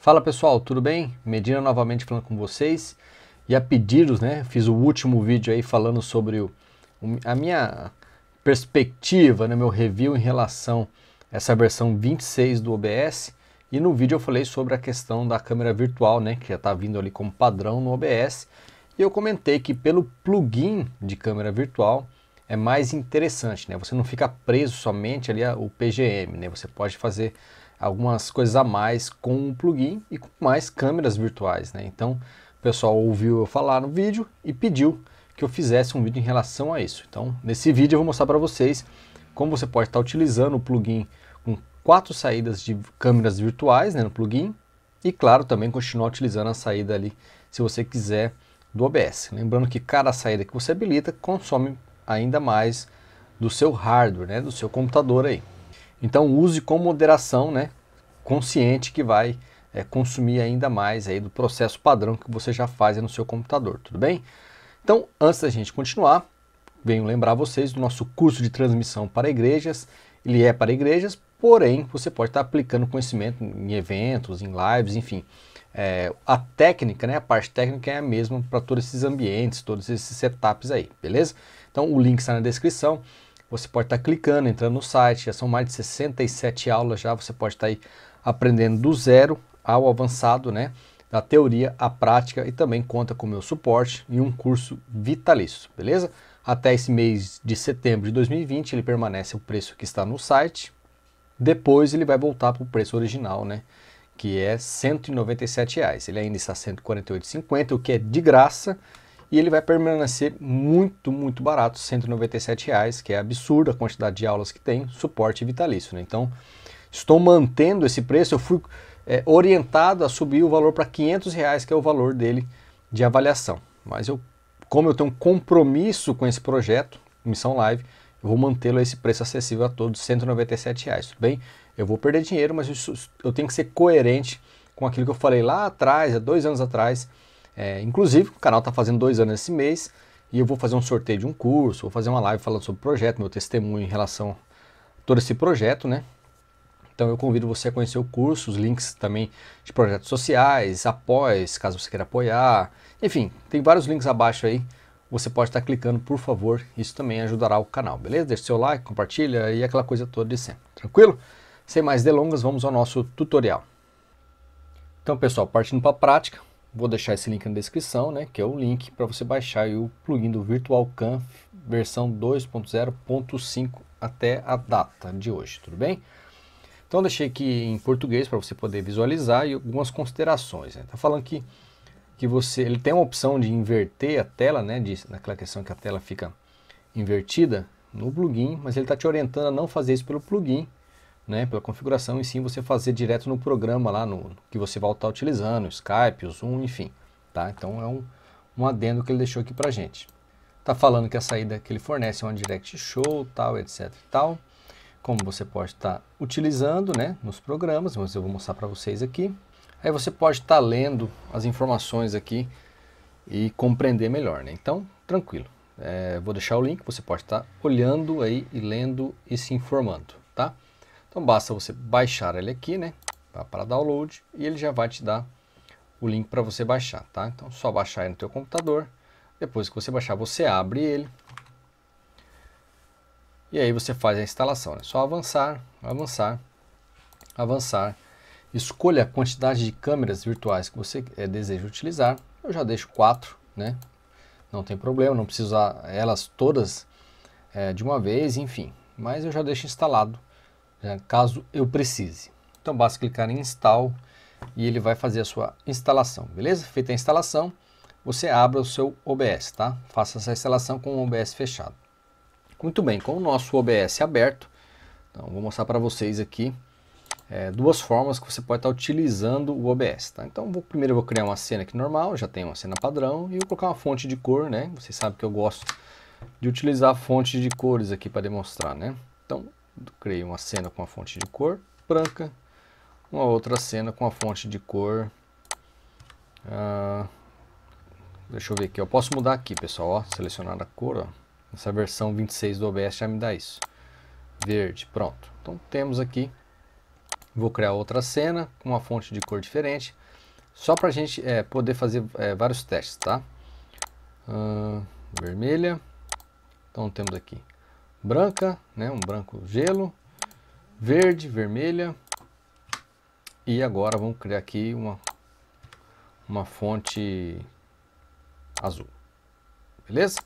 Fala pessoal, tudo bem? Medina novamente falando com vocês e a pedidos, né? Fiz o último vídeo aí falando sobre o, a minha perspectiva, né, meu review em relação a essa versão 26 do OBS. E no vídeo eu falei sobre a questão da câmera virtual, né, que já está vindo ali como padrão no OBS. E eu comentei que pelo plugin de câmera virtual é mais interessante, né? Você não fica preso somente ali ao PGM, né? Você pode fazer algumas coisas a mais com o plugin e com mais câmeras virtuais, né? Então, o pessoal ouviu eu falar no vídeo e pediu que eu fizesse um vídeo em relação a isso. Então, nesse vídeo eu vou mostrar para vocês como você pode estar utilizando o plugin com quatro saídas de câmeras virtuais né, no plugin e, claro, também continuar utilizando a saída ali se você quiser do OBS. Lembrando que cada saída que você habilita consome ainda mais do seu hardware, né, do seu computador aí. Então use com moderação, né? consciente que vai é, consumir ainda mais aí do processo padrão que você já faz no seu computador, tudo bem? Então, antes da gente continuar, venho lembrar vocês do nosso curso de transmissão para igrejas. Ele é para igrejas, porém você pode estar aplicando conhecimento em eventos, em lives, enfim. É, a técnica, né, a parte técnica é a mesma para todos esses ambientes, todos esses setups aí, beleza? Então o link está na descrição. Você pode estar clicando, entrando no site, já são mais de 67 aulas já, você pode estar aí aprendendo do zero ao avançado, né? Da teoria à prática e também conta com meu suporte em um curso vitalício, beleza? Até esse mês de setembro de 2020 ele permanece o preço que está no site. Depois ele vai voltar para o preço original, né? Que é R$ reais. Ele ainda está R$ 148,50, o que é de graça e ele vai permanecer muito, muito barato, R$ reais, que é absurda a quantidade de aulas que tem, suporte vitalício, né? Então, estou mantendo esse preço, eu fui é, orientado a subir o valor para 500 reais, que é o valor dele de avaliação. Mas eu, como eu tenho um compromisso com esse projeto, Missão Live, eu vou mantê-lo a esse preço acessível a todos, 197 reais, tudo bem? Eu vou perder dinheiro, mas eu, eu tenho que ser coerente com aquilo que eu falei lá atrás, há dois anos atrás. É, inclusive, o canal está fazendo dois anos esse mês, e eu vou fazer um sorteio de um curso, vou fazer uma live falando sobre o projeto, meu testemunho em relação a todo esse projeto, né? Então eu convido você a conhecer o curso, os links também de projetos sociais, após, caso você queira apoiar. Enfim, tem vários links abaixo aí. Você pode estar clicando, por favor, isso também ajudará o canal, beleza? Deixe seu like, compartilha e aquela coisa toda de sempre, tranquilo? Sem mais delongas, vamos ao nosso tutorial. Então, pessoal, partindo para a prática, vou deixar esse link na descrição, né, que é o link para você baixar o plugin do VirtualCam versão 2.0.5 até a data de hoje, tudo bem? Então deixei aqui em português para você poder visualizar e algumas considerações. Está né? Tá falando que, que você, ele tem uma opção de inverter a tela, né? De, naquela questão que a tela fica invertida no plugin, mas ele está te orientando a não fazer isso pelo plugin, né? Pela configuração e sim você fazer direto no programa lá no que você vai estar utilizando, Skype, o Zoom, enfim, tá? Então é um, um adendo que ele deixou aqui para gente. Tá falando que a saída que ele fornece é uma Direct Show, tal, etc, tal como você pode estar tá utilizando né, nos programas, mas eu vou mostrar para vocês aqui. Aí você pode estar tá lendo as informações aqui e compreender melhor, né? Então, tranquilo. É, vou deixar o link, você pode estar tá olhando aí e lendo e se informando, tá? Então basta você baixar ele aqui, né? Para download e ele já vai te dar o link para você baixar, tá? Então só baixar aí no teu computador. Depois que você baixar, você abre ele, e aí você faz a instalação. É só avançar, avançar, avançar. Escolha a quantidade de câmeras virtuais que você é, deseja utilizar. Eu já deixo quatro, né? Não tem problema, não preciso usar elas todas é, de uma vez, enfim. Mas eu já deixo instalado, né, caso eu precise. Então basta clicar em Install e ele vai fazer a sua instalação, beleza? Feita a instalação, você abre o seu OBS, tá? Faça essa instalação com o OBS fechado. Muito bem, com o nosso OBS aberto, então, vou mostrar para vocês aqui é, duas formas que você pode estar tá utilizando o OBS. Tá? Então, vou, primeiro eu vou criar uma cena aqui normal, já tenho uma cena padrão, e vou colocar uma fonte de cor, né? Vocês sabem que eu gosto de utilizar a fonte de cores aqui para demonstrar, né? Então, criei uma cena com a fonte de cor branca, uma outra cena com a fonte de cor... Uh, deixa eu ver aqui, eu posso mudar aqui, pessoal, ó, selecionar a cor, ó. Essa versão 26 do OBS já me dá isso. Verde, pronto. Então temos aqui, vou criar outra cena com uma fonte de cor diferente, só para a gente é, poder fazer é, vários testes, tá? Uh, vermelha, então temos aqui branca, né, um branco gelo, verde, vermelha, e agora vamos criar aqui uma, uma fonte azul, beleza?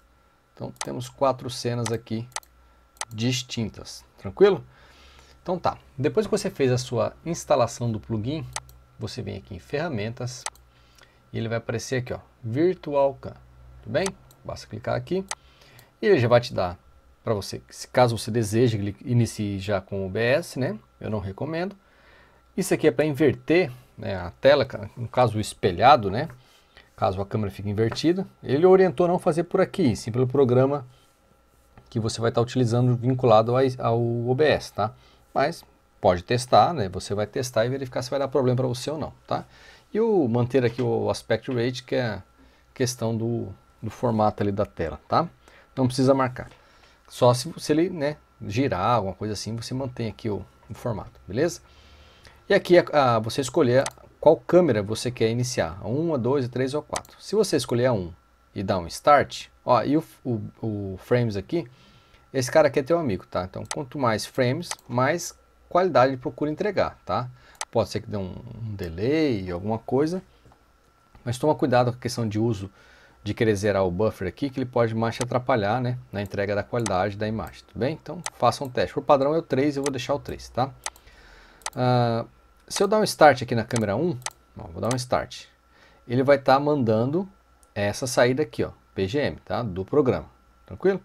Então temos quatro cenas aqui distintas, tranquilo? Então tá, depois que você fez a sua instalação do plugin, você vem aqui em ferramentas e ele vai aparecer aqui ó, Virtual Cam, tudo bem? Basta clicar aqui e ele já vai te dar para você, caso você deseje que ele inicie já com o OBS, né? Eu não recomendo. Isso aqui é para inverter né, a tela, no caso o espelhado, né? caso a câmera fique invertida. Ele orientou a não fazer por aqui, sim pelo programa que você vai estar utilizando vinculado ao OBS, tá? Mas pode testar, né? Você vai testar e verificar se vai dar problema para você ou não, tá? E o manter aqui o aspect rate, que é questão do, do formato ali da tela, tá? Não precisa marcar. Só se, se ele, né, girar, alguma coisa assim, você mantém aqui o, o formato, beleza? E aqui a, é, a, você escolher qual câmera você quer iniciar, a 1, a 2, a 3 ou a 4. Se você escolher a 1 e dar um Start, ó, e o, o, o frames aqui, esse cara aqui é teu amigo, tá? Então, quanto mais frames, mais qualidade ele procura entregar, tá? Pode ser que dê um, um delay, alguma coisa, mas toma cuidado com a questão de uso de querer zerar o buffer aqui, que ele pode mais te atrapalhar né, na entrega da qualidade da imagem, tudo bem? Então faça um teste. Por padrão é o 3, eu vou deixar o 3, tá? Uh, se eu dar um start aqui na câmera 1, ó, vou dar um start, ele vai estar tá mandando essa saída aqui, ó, PGM, tá? Do programa, tranquilo?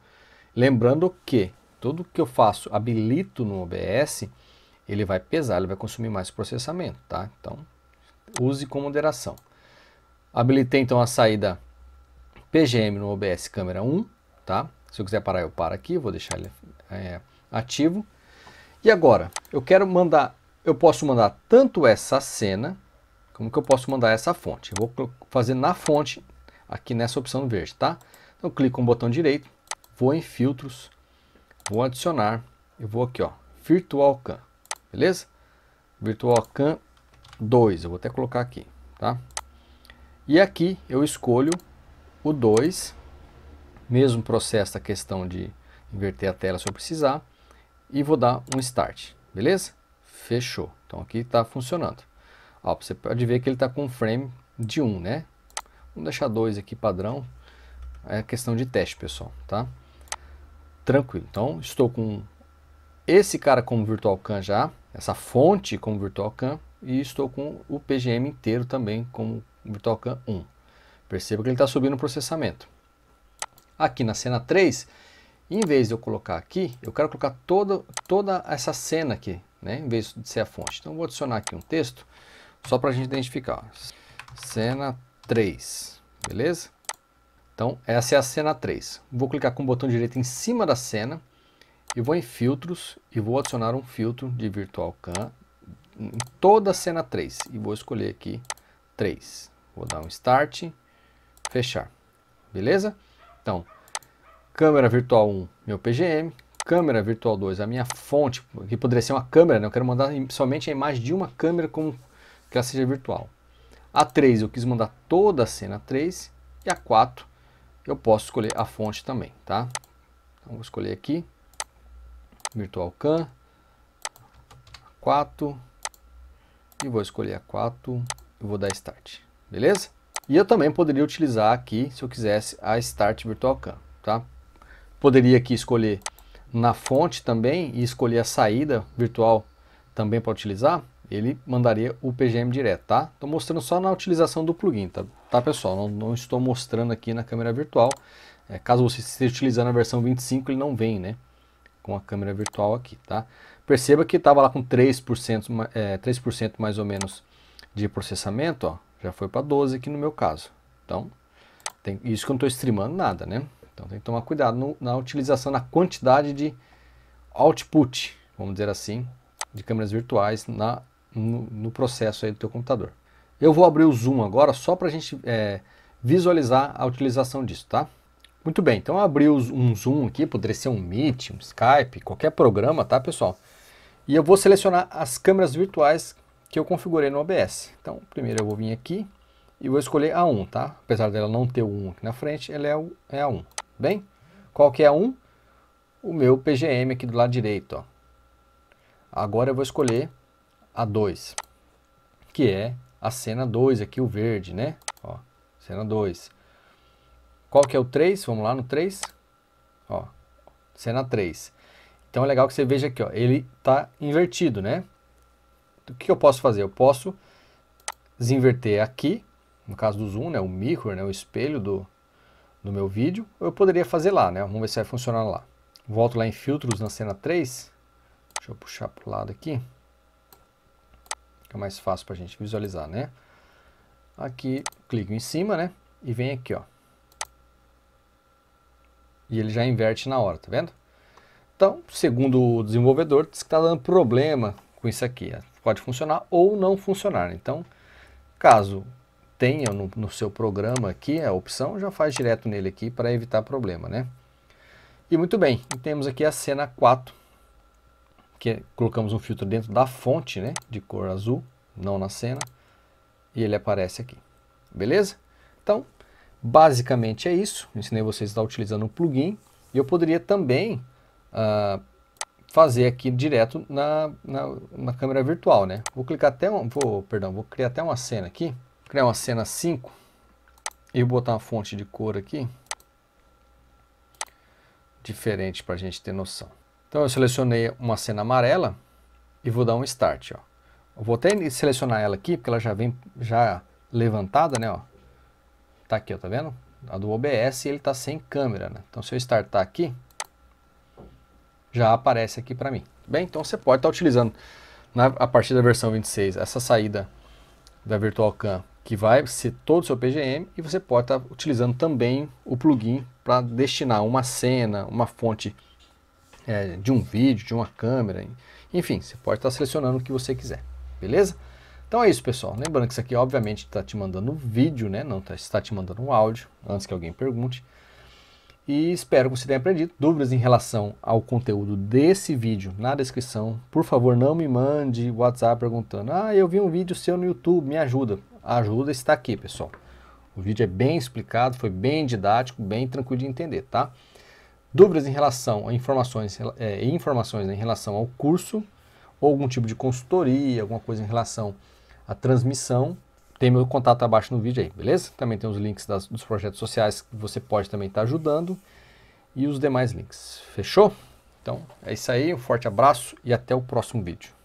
Lembrando que tudo que eu faço habilito no OBS, ele vai pesar, ele vai consumir mais processamento, tá? Então, use com moderação. Habilitei então a saída PGM no OBS câmera 1, tá? Se eu quiser parar, eu paro aqui, vou deixar ele é, ativo. E agora, eu quero mandar eu posso mandar tanto essa cena, como que eu posso mandar essa fonte. Eu vou fazer na fonte, aqui nessa opção verde, tá? Então, eu clico no botão direito, vou em filtros, vou adicionar, eu vou aqui, ó, Virtual Can, beleza? Virtual Can 2, eu vou até colocar aqui, tá? E aqui eu escolho o 2, mesmo processo a questão de inverter a tela se eu precisar, e vou dar um Start, beleza? Fechou. Então aqui está funcionando. Ó, você pode ver que ele está com um frame de 1, né? Vamos deixar 2 aqui padrão. É questão de teste, pessoal, tá? Tranquilo. Então, estou com esse cara como VirtualCam já, essa fonte como VirtualCam, e estou com o PGM inteiro também como VirtualCam 1. Perceba que ele está subindo o processamento. Aqui na cena 3, em vez de eu colocar aqui, eu quero colocar toda, toda essa cena aqui, né? em vez de ser a fonte. Então, vou adicionar aqui um texto, só para a gente identificar. Cena 3, beleza? Então, essa é a cena 3. Vou clicar com o botão direito em cima da cena, e vou em filtros, e vou adicionar um filtro de Virtual Cam em toda a cena 3, e vou escolher aqui 3. Vou dar um Start, fechar, beleza? Então, câmera virtual 1, meu PGM, câmera virtual 2, a minha fonte, que poderia ser uma câmera, né? eu quero mandar somente a imagem de uma câmera com que ela seja virtual. A 3 eu quis mandar toda a cena 3 e a 4 eu posso escolher a fonte também, tá? Então vou escolher aqui, virtual cam, 4 e vou escolher a 4 e vou dar start, beleza? E eu também poderia utilizar aqui, se eu quisesse, a Start Virtual Cam, tá? Poderia aqui escolher na fonte também e escolher a saída virtual também para utilizar, ele mandaria o PGM direto, tá? Estou mostrando só na utilização do plugin, tá, tá pessoal? Não, não, estou mostrando aqui na câmera virtual. É, caso você esteja utilizando a versão 25, ele não vem, né? Com a câmera virtual aqui, tá? Perceba que estava lá com 3%, é, 3% mais ou menos de processamento, ó. Já foi para 12 aqui no meu caso. Então, tem, isso que eu não estou streamando nada, né? Então tem que tomar cuidado no, na utilização, na quantidade de output, vamos dizer assim, de câmeras virtuais na, no, no processo aí do teu computador. Eu vou abrir o Zoom agora só para a gente é, visualizar a utilização disso, tá? Muito bem, então abri um Zoom aqui, poderia ser um Meet, um Skype, qualquer programa, tá pessoal? E eu vou selecionar as câmeras virtuais que eu configurei no OBS. Então, primeiro eu vou vir aqui e vou escolher a 1, tá? Apesar dela não ter o 1 aqui na frente, ela é, o, é a 1 bem? Qual que é um? O meu PGM aqui do lado direito, ó. Agora eu vou escolher a 2, que é a cena 2 aqui, o verde, né? Ó, cena 2. Qual que é o 3? Vamos lá no 3. Ó, cena 3. Então é legal que você veja aqui, ó, ele está invertido, né? O que eu posso fazer? Eu posso desinverter aqui, no caso do zoom, né, o mirror, né, o espelho do, do meu vídeo, eu poderia fazer lá, né? Vamos ver se vai funcionar lá. Volto lá em filtros na cena 3. Deixa eu puxar para o lado aqui. Fica mais fácil para a gente visualizar, né? Aqui, clico em cima, né? E vem aqui, ó. E ele já inverte na hora, tá vendo? Então, segundo o desenvolvedor, está dando problema com isso aqui. É. Pode funcionar ou não funcionar. Então, caso tenha no, no seu programa aqui a opção, já faz direto nele aqui para evitar problema, né? E muito bem, temos aqui a cena 4, que é, colocamos um filtro dentro da fonte, né, de cor azul, não na cena, e ele aparece aqui, beleza? Então, basicamente é isso, ensinei vocês a estar utilizando o plugin, e eu poderia também ah, fazer aqui direto na, na, na câmera virtual, né? Vou clicar até, um, vou, perdão, vou criar até uma cena aqui, criar uma cena 5 e botar uma fonte de cor aqui diferente para a gente ter noção. Então eu selecionei uma cena amarela e vou dar um start. Ó. Eu vou até selecionar ela aqui porque ela já vem já levantada, né? Ó. Tá aqui, ó, tá vendo? A do OBS ele tá sem câmera, né? Então se eu startar aqui, já aparece aqui para mim. Tá bem, então você pode estar tá utilizando na, a partir da versão 26 essa saída da VirtualCam que vai ser todo o seu PGM e você pode estar tá utilizando também o plugin para destinar uma cena, uma fonte é, de um vídeo, de uma câmera, enfim, você pode estar tá selecionando o que você quiser, beleza? Então é isso, pessoal. Lembrando que isso aqui, obviamente, está te mandando vídeo, né? Não tá, está te mandando um áudio, antes que alguém pergunte. E espero que você tenha aprendido. Dúvidas em relação ao conteúdo desse vídeo na descrição. Por favor, não me mande WhatsApp perguntando: Ah, eu vi um vídeo seu no YouTube, me ajuda a ajuda está aqui, pessoal. O vídeo é bem explicado, foi bem didático, bem tranquilo de entender, tá? Dúvidas em relação a informações, é, informações né, em relação ao curso, ou algum tipo de consultoria, alguma coisa em relação à transmissão, tem meu contato abaixo no vídeo aí, beleza? Também tem os links das, dos projetos sociais que você pode também estar tá ajudando e os demais links. Fechou? Então é isso aí, um forte abraço e até o próximo vídeo.